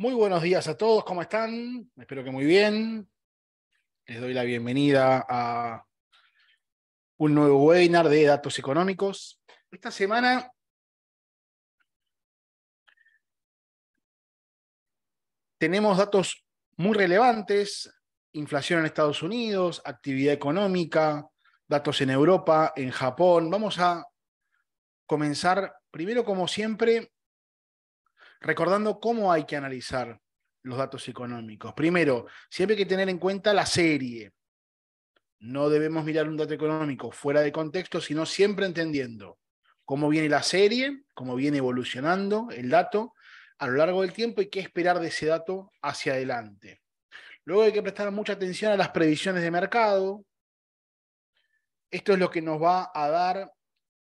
Muy buenos días a todos, ¿cómo están? Espero que muy bien. Les doy la bienvenida a un nuevo webinar de datos económicos. Esta semana tenemos datos muy relevantes, inflación en Estados Unidos, actividad económica, datos en Europa, en Japón. Vamos a comenzar primero, como siempre, recordando cómo hay que analizar los datos económicos. Primero, siempre hay que tener en cuenta la serie. No debemos mirar un dato económico fuera de contexto, sino siempre entendiendo cómo viene la serie, cómo viene evolucionando el dato a lo largo del tiempo y qué esperar de ese dato hacia adelante. Luego hay que prestar mucha atención a las previsiones de mercado. Esto es lo que nos va a dar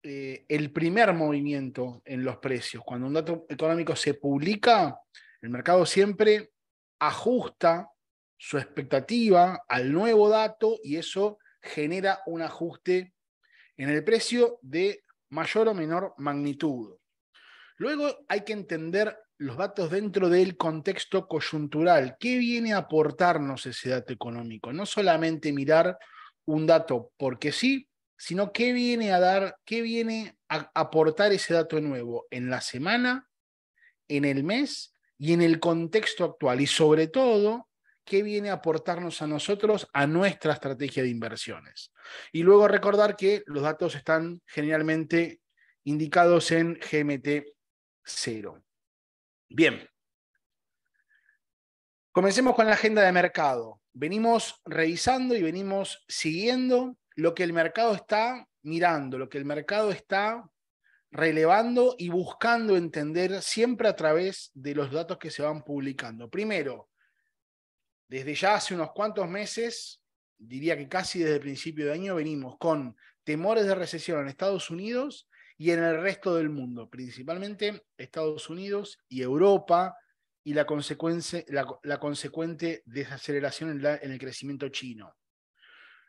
eh, el primer movimiento en los precios. Cuando un dato económico se publica, el mercado siempre ajusta su expectativa al nuevo dato y eso genera un ajuste en el precio de mayor o menor magnitud. Luego hay que entender los datos dentro del contexto coyuntural. ¿Qué viene a aportarnos ese dato económico? No solamente mirar un dato porque sí, sino qué viene a dar, qué viene a aportar ese dato nuevo en la semana, en el mes y en el contexto actual. Y sobre todo, qué viene a aportarnos a nosotros, a nuestra estrategia de inversiones. Y luego recordar que los datos están generalmente indicados en GMT 0. Bien. Comencemos con la agenda de mercado. Venimos revisando y venimos siguiendo lo que el mercado está mirando, lo que el mercado está relevando y buscando entender siempre a través de los datos que se van publicando. Primero, desde ya hace unos cuantos meses, diría que casi desde el principio de año, venimos con temores de recesión en Estados Unidos y en el resto del mundo, principalmente Estados Unidos y Europa y la, la consecuente desaceleración en el crecimiento chino.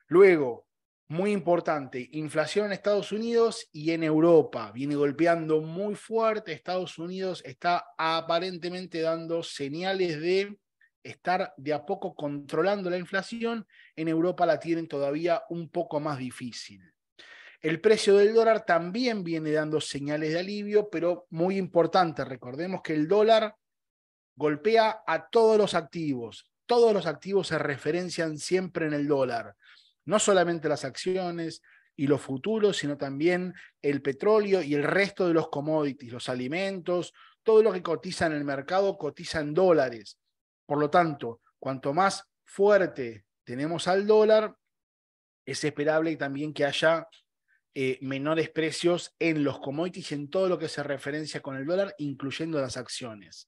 Luego, muy importante, inflación en Estados Unidos y en Europa. Viene golpeando muy fuerte. Estados Unidos está aparentemente dando señales de estar de a poco controlando la inflación. En Europa la tienen todavía un poco más difícil. El precio del dólar también viene dando señales de alivio, pero muy importante, recordemos que el dólar golpea a todos los activos. Todos los activos se referencian siempre en el dólar no solamente las acciones y los futuros, sino también el petróleo y el resto de los commodities, los alimentos, todo lo que cotiza en el mercado cotiza en dólares. Por lo tanto, cuanto más fuerte tenemos al dólar, es esperable también que haya eh, menores precios en los commodities y en todo lo que se referencia con el dólar, incluyendo las acciones.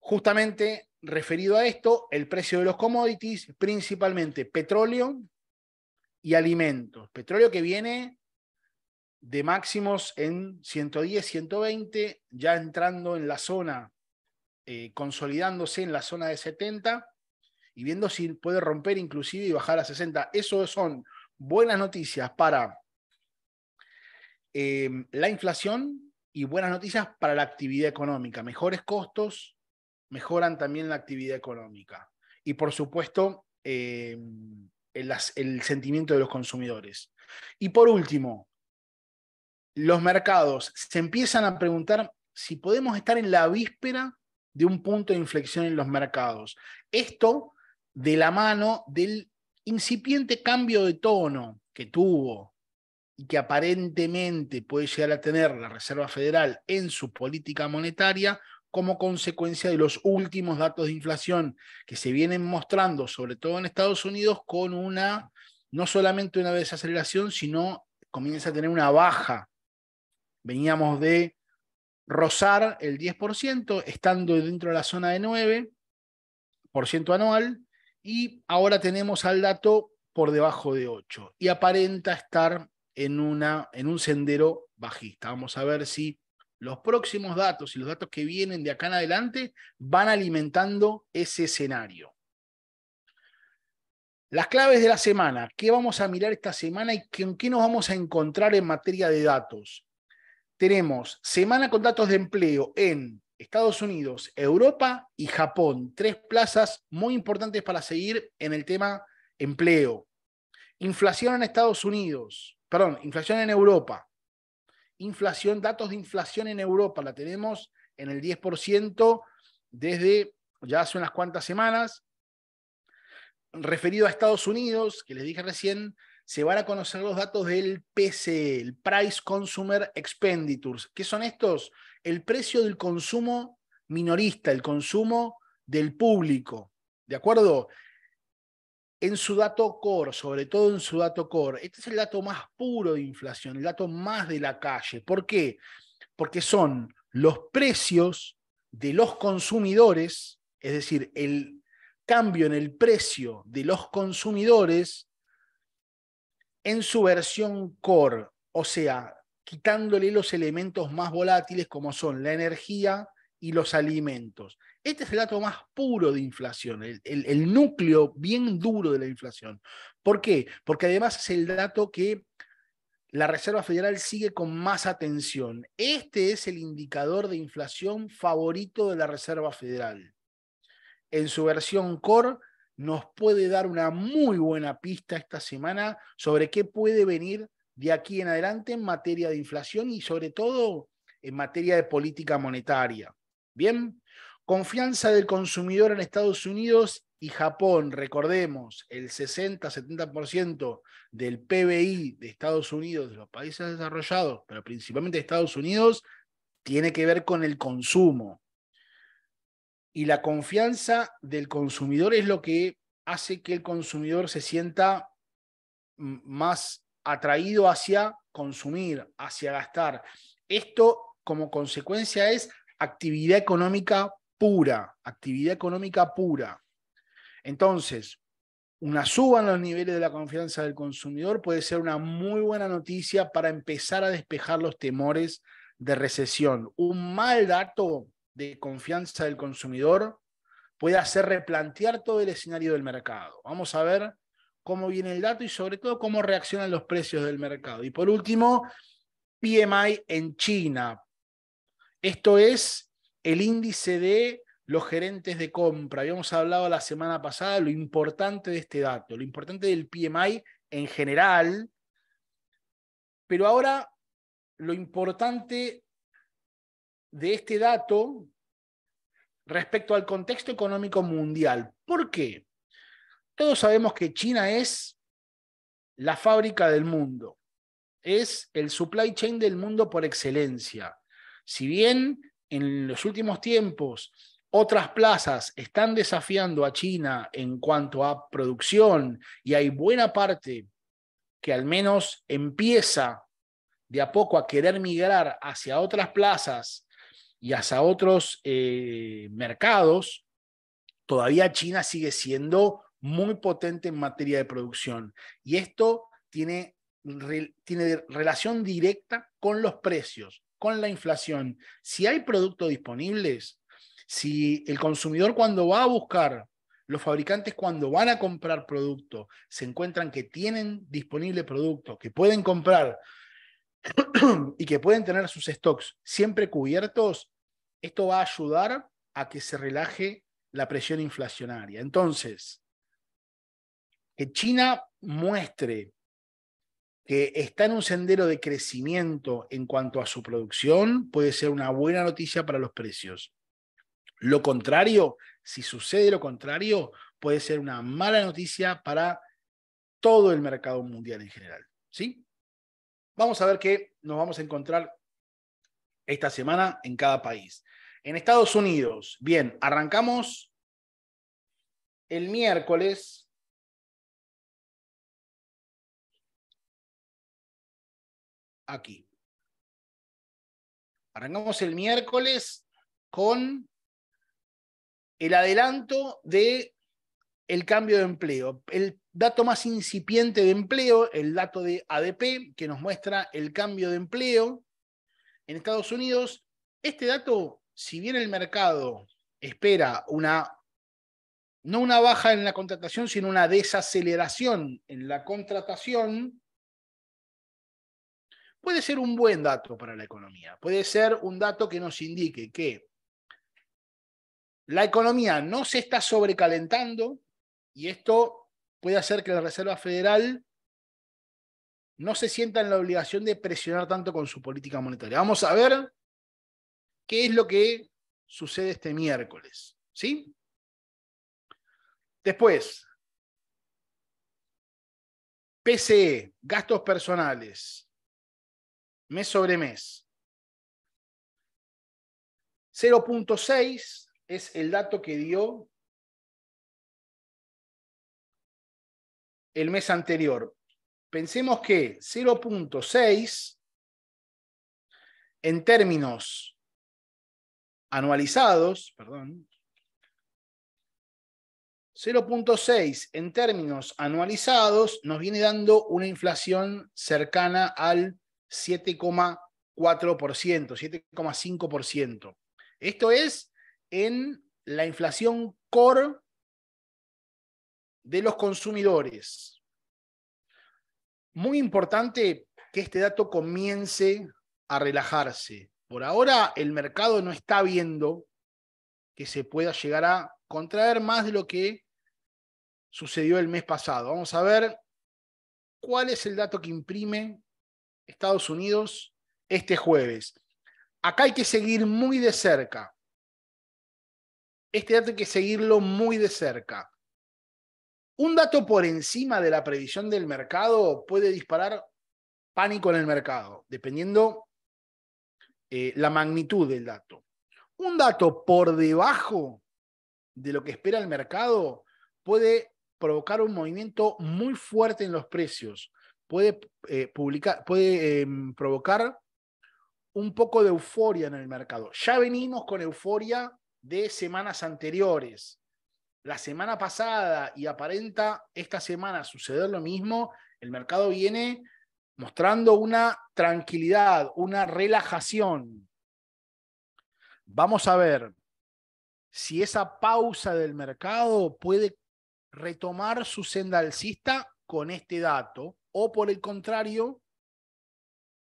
Justamente referido a esto, el precio de los commodities, principalmente petróleo y alimentos. Petróleo que viene de máximos en 110, 120, ya entrando en la zona, eh, consolidándose en la zona de 70 y viendo si puede romper inclusive y bajar a 60. Eso son buenas noticias para eh, la inflación y buenas noticias para la actividad económica. Mejores costos, mejoran también la actividad económica. Y por supuesto, eh, el sentimiento de los consumidores. Y por último, los mercados se empiezan a preguntar si podemos estar en la víspera de un punto de inflexión en los mercados. Esto de la mano del incipiente cambio de tono que tuvo y que aparentemente puede llegar a tener la Reserva Federal en su política monetaria como consecuencia de los últimos datos de inflación que se vienen mostrando, sobre todo en Estados Unidos, con una, no solamente una desaceleración, sino comienza a tener una baja. Veníamos de rozar el 10%, estando dentro de la zona de 9% anual, y ahora tenemos al dato por debajo de 8, y aparenta estar en, una, en un sendero bajista. Vamos a ver si los próximos datos y los datos que vienen de acá en adelante van alimentando ese escenario. Las claves de la semana. ¿Qué vamos a mirar esta semana y con qué nos vamos a encontrar en materia de datos? Tenemos semana con datos de empleo en Estados Unidos, Europa y Japón. Tres plazas muy importantes para seguir en el tema empleo. Inflación en Estados Unidos, perdón, inflación en Europa inflación, datos de inflación en Europa, la tenemos en el 10% desde ya hace unas cuantas semanas. Referido a Estados Unidos, que les dije recién, se van a conocer los datos del PCE, el Price Consumer Expenditures. ¿Qué son estos? El precio del consumo minorista, el consumo del público. ¿De acuerdo? en su dato core, sobre todo en su dato core, este es el dato más puro de inflación, el dato más de la calle. ¿Por qué? Porque son los precios de los consumidores, es decir, el cambio en el precio de los consumidores en su versión core, o sea, quitándole los elementos más volátiles como son la energía, y los alimentos. Este es el dato más puro de inflación, el, núcleo bien duro de la inflación. ¿Por qué? Porque además es el dato que la Reserva Federal sigue con más atención. Este es el indicador de inflación favorito de la Reserva Federal. En su versión core nos puede dar una muy buena pista esta semana sobre qué puede venir de aquí en adelante en materia de inflación y sobre todo en materia de política monetaria. Bien, confianza del consumidor en Estados Unidos y Japón, recordemos, el 60-70% del PBI de Estados Unidos, de los países desarrollados, pero principalmente de Estados Unidos, tiene que ver con el consumo. Y la confianza del consumidor es lo que hace que el consumidor se sienta más atraído hacia consumir, hacia gastar. Esto como consecuencia es actividad económica pura, actividad económica pura. Entonces, una suba en los niveles de la confianza del consumidor puede ser una muy buena noticia para empezar a despejar los temores de recesión. Un mal dato de confianza del consumidor puede hacer replantear todo el escenario del mercado. Vamos a ver cómo viene el dato y sobre todo cómo reaccionan los precios del mercado. Y por último, PMI en China. Esto es el índice de los gerentes de compra. Habíamos hablado la semana pasada lo importante de este dato, lo importante del PMI en general, pero ahora lo importante de este dato respecto al contexto económico mundial. ¿Por qué? Todos sabemos que China es la fábrica del mundo, es el supply chain del mundo por excelencia si bien en los últimos tiempos otras plazas están desafiando a China en cuanto a producción y hay buena parte que al menos empieza de a poco a querer migrar hacia otras plazas y hacia otros eh, mercados, todavía China sigue siendo muy potente en materia de producción. Y esto tiene, tiene relación directa con los precios con la inflación, si hay productos disponibles, si el consumidor cuando va a buscar, los fabricantes cuando van a comprar producto, se encuentran que tienen disponible producto, que pueden comprar y que pueden tener sus stocks siempre cubiertos, esto va a ayudar a que se relaje la presión inflacionaria. Entonces, que China muestre que está en un sendero de crecimiento en cuanto a su producción, puede ser una buena noticia para los precios. Lo contrario, si sucede lo contrario, puede ser una mala noticia para todo el mercado mundial en general. ¿sí? Vamos a ver qué nos vamos a encontrar esta semana en cada país. En Estados Unidos, bien, arrancamos el miércoles aquí. Arrancamos el miércoles con el adelanto de el cambio de empleo. El dato más incipiente de empleo, el dato de ADP, que nos muestra el cambio de empleo en Estados Unidos. Este dato, si bien el mercado espera una, no una baja en la contratación, sino una desaceleración en la contratación, puede ser un buen dato para la economía, puede ser un dato que nos indique que la economía no se está sobrecalentando y esto puede hacer que la Reserva Federal no se sienta en la obligación de presionar tanto con su política monetaria. Vamos a ver qué es lo que sucede este miércoles. ¿Sí? Después, PCE, gastos personales mes sobre mes. 0.6 es el dato que dio el mes anterior. Pensemos que 0.6 en términos anualizados, perdón, 0.6 en términos anualizados nos viene dando una inflación cercana al 7,4%, 7,5%. Esto es en la inflación core de los consumidores. Muy importante que este dato comience a relajarse. Por ahora el mercado no está viendo que se pueda llegar a contraer más de lo que sucedió el mes pasado. Vamos a ver cuál es el dato que imprime Estados Unidos este jueves. Acá hay que seguir muy de cerca. Este dato hay que seguirlo muy de cerca. Un dato por encima de la previsión del mercado puede disparar pánico en el mercado, dependiendo eh, la magnitud del dato. Un dato por debajo de lo que espera el mercado puede provocar un movimiento muy fuerte en los precios, puede, eh, publicar, puede em, provocar un poco de euforia en el mercado. Ya venimos con euforia de semanas anteriores. La semana pasada y aparenta esta semana suceder lo mismo, el mercado viene mostrando una tranquilidad, una relajación. Vamos a ver si esa pausa del mercado puede retomar su senda alcista con este dato o por el contrario,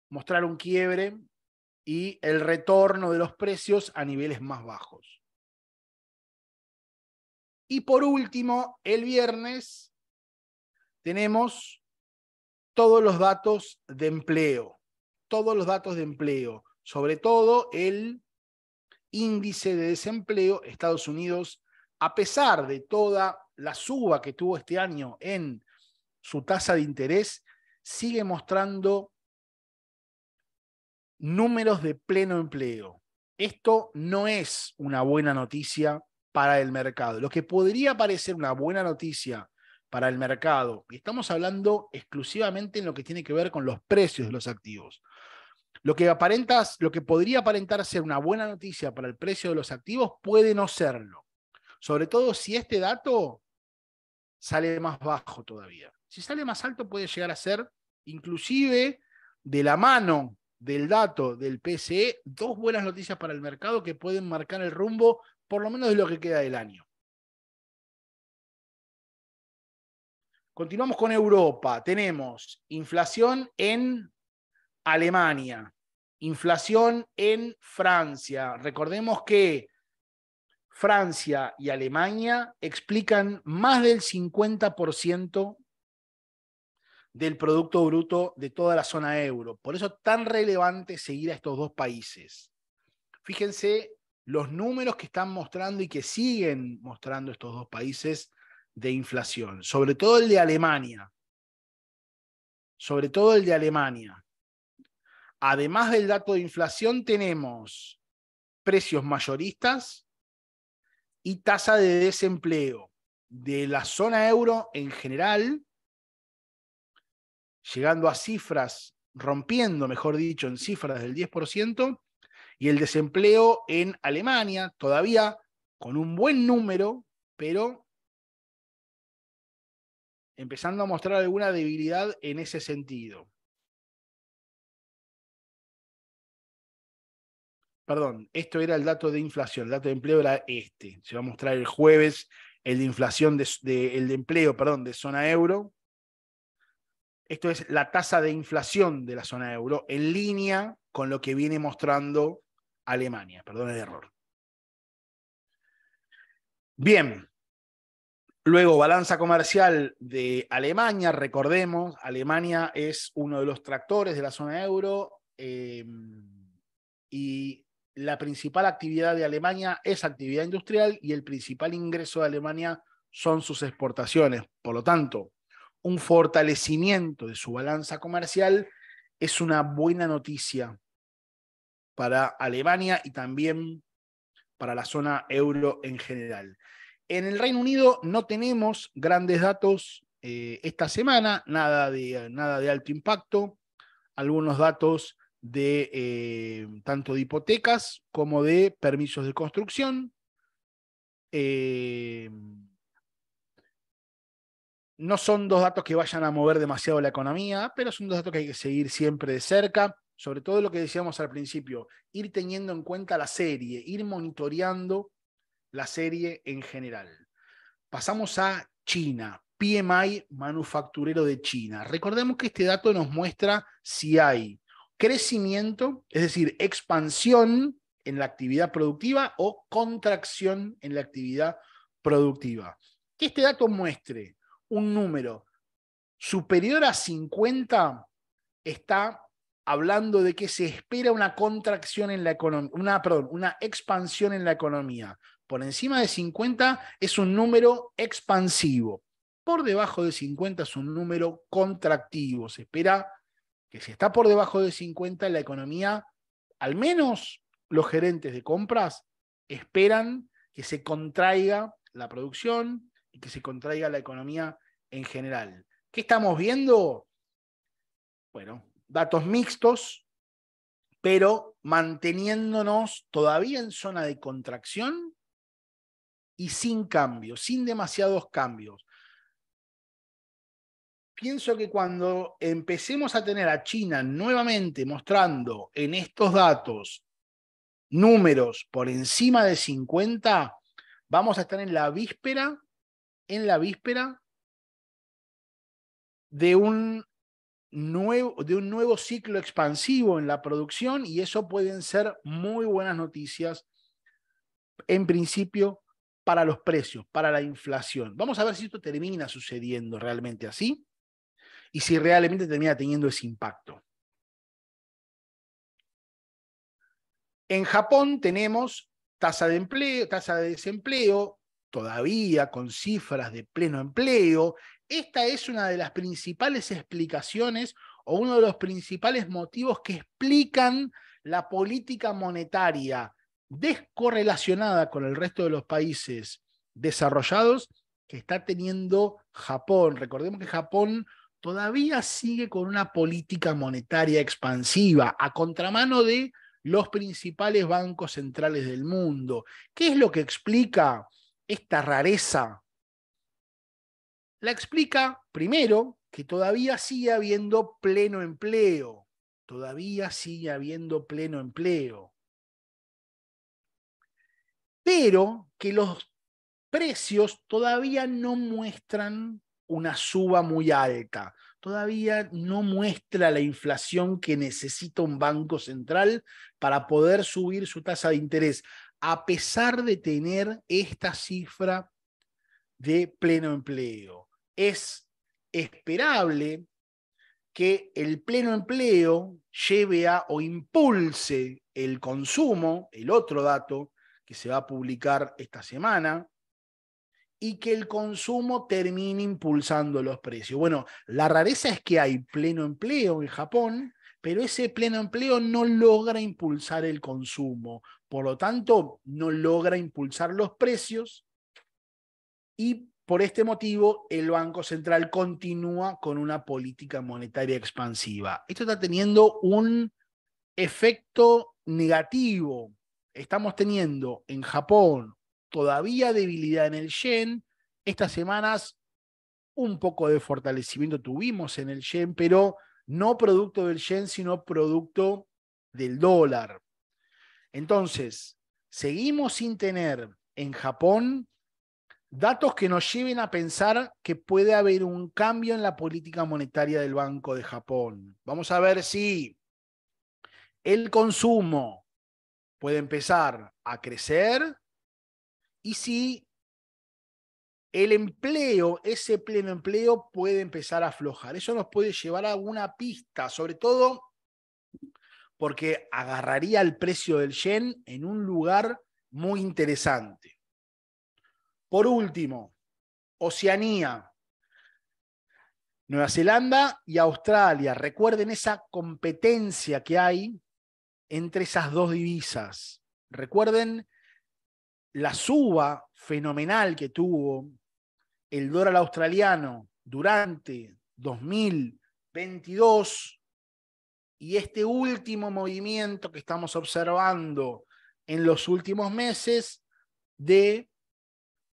mostrar un quiebre y el retorno de los precios a niveles más bajos. Y por último, el viernes tenemos todos los datos de empleo, todos los datos de empleo, sobre todo el índice de desempleo Estados Unidos, a pesar de toda la suba que tuvo este año en su tasa de interés sigue mostrando números de pleno empleo. Esto no es una buena noticia para el mercado. Lo que podría parecer una buena noticia para el mercado, y estamos hablando exclusivamente en lo que tiene que ver con los precios de los activos. Lo que, lo que podría aparentar ser una buena noticia para el precio de los activos puede no serlo. Sobre todo si este dato sale más bajo todavía. Si sale más alto puede llegar a ser inclusive de la mano del dato del PCE, dos buenas noticias para el mercado que pueden marcar el rumbo, por lo menos de lo que queda del año. Continuamos con Europa. Tenemos inflación en Alemania, inflación en Francia. Recordemos que Francia y Alemania explican más del 50% del Producto Bruto de toda la zona euro. Por eso es tan relevante seguir a estos dos países. Fíjense los números que están mostrando y que siguen mostrando estos dos países de inflación, sobre todo el de Alemania, sobre todo el de Alemania. Además del dato de inflación tenemos precios mayoristas y tasa de desempleo de la zona euro en general llegando a cifras, rompiendo, mejor dicho, en cifras del 10%, y el desempleo en Alemania, todavía con un buen número, pero empezando a mostrar alguna debilidad en ese sentido. Perdón, esto era el dato de inflación, el dato de empleo era este. Se va a mostrar el jueves el de inflación, el de empleo, perdón, de zona euro, esto es la tasa de inflación de la zona euro en línea con lo que viene mostrando Alemania. Perdón el error. Bien. Luego, balanza comercial de Alemania. Recordemos, Alemania es uno de los tractores de la zona euro em, y la principal actividad de Alemania es actividad industrial y el principal ingreso de Alemania son sus exportaciones. Por lo tanto, un fortalecimiento de su balanza comercial es una buena noticia para Alemania y también para la zona euro en general. En el Reino Unido no tenemos grandes datos eh, esta semana, nada de, nada de alto impacto, algunos datos de eh, tanto de hipotecas como de permisos de construcción. Eh, no son dos datos que vayan a mover demasiado la economía, pero son dos datos que hay que seguir siempre de cerca, sobre todo lo que decíamos al principio, ir teniendo en cuenta la serie, ir monitoreando la serie en general. Pasamos a China, PMI manufacturero de China. Recordemos que este dato nos muestra si hay crecimiento, es decir, expansión en la actividad productiva o contracción en la actividad productiva. Que este dato muestre un número superior a 50 está hablando de que se espera una contracción en la economía, una, perdón, una expansión en la economía. Por encima de 50 es un número expansivo. Por debajo de 50 es un número contractivo. Se espera que si está por debajo de 50 la economía, al menos los gerentes de compras esperan que se contraiga la producción, que se contraiga la economía en general. ¿Qué estamos viendo? Bueno, datos mixtos, pero manteniéndonos todavía en zona de contracción y sin cambios, sin demasiados cambios. Pienso que cuando empecemos a tener a China nuevamente mostrando en estos datos números por encima de 50, vamos a estar en la víspera en la víspera de un nuevo, de un nuevo ciclo expansivo en la producción y eso pueden ser muy buenas noticias en principio para los precios, para la inflación. Vamos a ver si esto termina sucediendo realmente así y si realmente termina teniendo ese impacto. En Japón tenemos tasa de empleo, tasa de desempleo todavía con cifras de pleno empleo. Esta es una de las principales explicaciones o uno de los principales motivos que explican la política monetaria descorrelacionada con el resto de los países desarrollados que está teniendo Japón. Recordemos que Japón todavía sigue con una política monetaria expansiva a contramano de los principales bancos centrales del mundo. ¿Qué es lo que explica esta rareza la explica, primero, que todavía sigue habiendo pleno empleo. Todavía sigue habiendo pleno empleo. Pero que los precios todavía no muestran una suba muy alta. Todavía no muestra la inflación que necesita un banco central para poder subir su tasa de interés a pesar de tener esta cifra de pleno empleo. Es esperable que el pleno empleo lleve a o impulse el consumo, el otro dato que se va a publicar esta semana, y que el consumo termine impulsando los precios. Bueno, la rareza es que hay pleno empleo en Japón, pero ese pleno empleo no logra impulsar el consumo, por lo tanto, no logra impulsar los precios y por este motivo el Banco Central continúa con una política monetaria expansiva. Esto está teniendo un efecto negativo. Estamos teniendo en Japón todavía debilidad en el yen. Estas semanas un poco de fortalecimiento tuvimos en el yen, pero no producto del yen, sino producto del dólar. Entonces, seguimos sin tener en Japón datos que nos lleven a pensar que puede haber un cambio en la política monetaria del Banco de Japón. Vamos a ver si el consumo puede empezar a crecer y si el empleo, ese pleno empleo puede empezar a aflojar. Eso nos puede llevar a una pista, sobre todo porque agarraría el precio del yen en un lugar muy interesante. Por último, Oceanía, Nueva Zelanda y Australia. Recuerden esa competencia que hay entre esas dos divisas. Recuerden la suba fenomenal que tuvo el dólar australiano durante 2022 y este último movimiento que estamos observando en los últimos meses de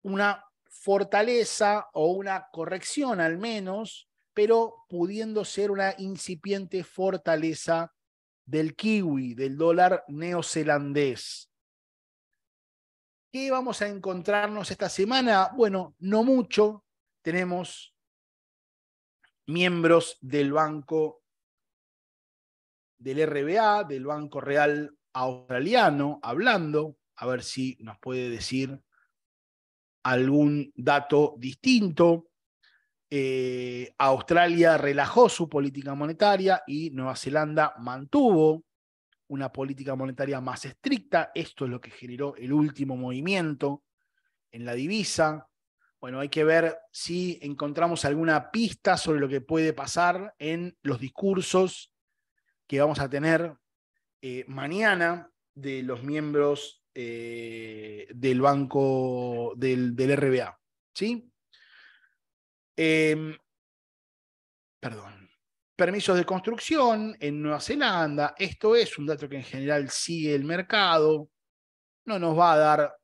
una fortaleza o una corrección al menos, pero pudiendo ser una incipiente fortaleza del kiwi, del dólar neozelandés. ¿Qué vamos a encontrarnos esta semana? Bueno, no mucho. Tenemos miembros del Banco del RBA, del Banco Real Australiano, hablando, a ver si nos puede decir algún dato distinto. Eh, Australia relajó su política monetaria y Nueva Zelanda mantuvo una política monetaria más estricta. Esto es lo que generó el último movimiento en la divisa. Bueno, hay que ver si encontramos alguna pista sobre lo que puede pasar en los discursos que vamos a tener eh, mañana de los miembros eh, del banco del, RBA. ¿Sí? Em, perdón. Permisos de construcción en Nueva Zelanda. Esto es un dato que en general sigue el mercado. No nos va a dar,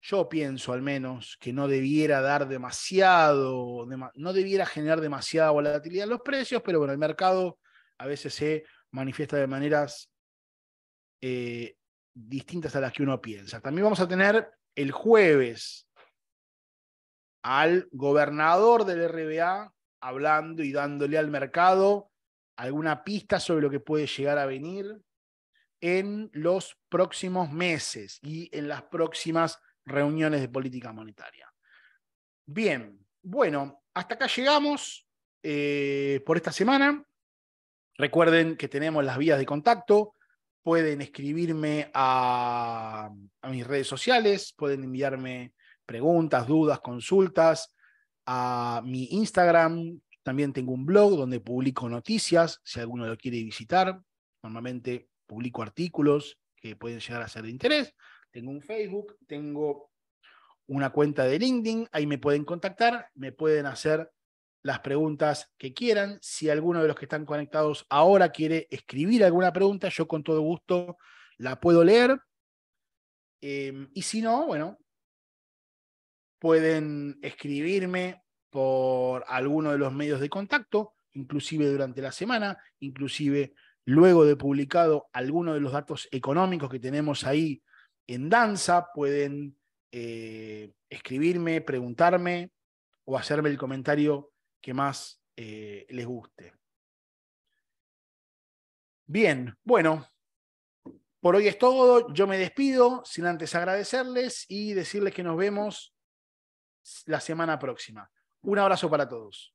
yo pienso al menos, que no debiera dar demasiado, no debiera generar demasiada volatilidad en los precios, pero bueno, el mercado a veces se manifiesta de maneras eh, distintas a las que uno piensa. También vamos a tener el jueves al gobernador del RBA hablando y dándole al mercado alguna pista sobre lo que puede llegar a venir en los próximos meses y en las próximas reuniones de política monetaria. Bien, bueno, hasta acá llegamos eh, por esta semana. Recuerden que tenemos las vías de contacto, pueden escribirme a, mis redes sociales, pueden enviarme preguntas, dudas, consultas a mi Instagram. También tengo un blog donde publico noticias, si alguno lo quiere visitar. Normalmente publico artículos que pueden llegar a ser de interés. Tengo un Facebook, tengo una cuenta de LinkedIn, ahí me pueden contactar, me pueden hacer las preguntas que quieran. Si alguno de los que están conectados ahora quiere escribir alguna pregunta, yo con todo gusto la puedo leer. Em, y si no, bueno, pueden escribirme por alguno de los medios de contacto, inclusive durante la semana, inclusive luego de publicado alguno de los datos económicos que tenemos ahí en danza, pueden eh, escribirme, preguntarme o hacerme el comentario que más eh, les guste. Bien, bueno, por hoy es todo. Yo me despido sin antes agradecerles y decirles que nos vemos la semana próxima. Un abrazo para todos.